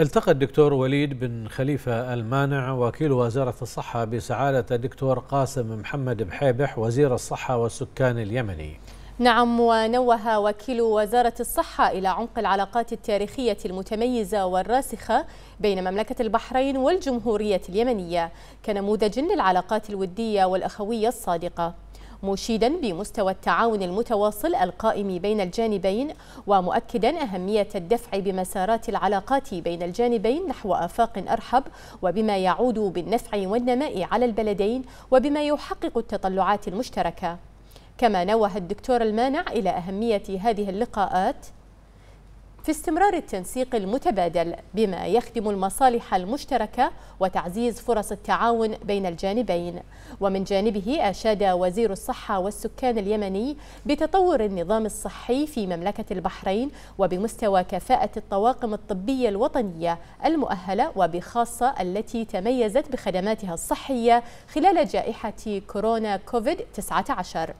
التقى الدكتور وليد بن خليفة المانع وكيل وزارة الصحة بسعادة الدكتور قاسم محمد بحيبح وزير الصحة والسكان اليمني نعم ونوه وكيل وزارة الصحة إلى عمق العلاقات التاريخية المتميزة والراسخة بين مملكة البحرين والجمهورية اليمنية كنموذج للعلاقات الودية والأخوية الصادقة مشيدا بمستوى التعاون المتواصل القائم بين الجانبين ومؤكدا أهمية الدفع بمسارات العلاقات بين الجانبين نحو آفاق أرحب وبما يعود بالنفع والنماء على البلدين وبما يحقق التطلعات المشتركة كما نوه الدكتور المانع إلى أهمية هذه اللقاءات في استمرار التنسيق المتبادل بما يخدم المصالح المشتركة وتعزيز فرص التعاون بين الجانبين ومن جانبه أشاد وزير الصحة والسكان اليمني بتطور النظام الصحي في مملكة البحرين وبمستوى كفاءة الطواقم الطبية الوطنية المؤهلة وبخاصة التي تميزت بخدماتها الصحية خلال جائحة كورونا كوفيد 19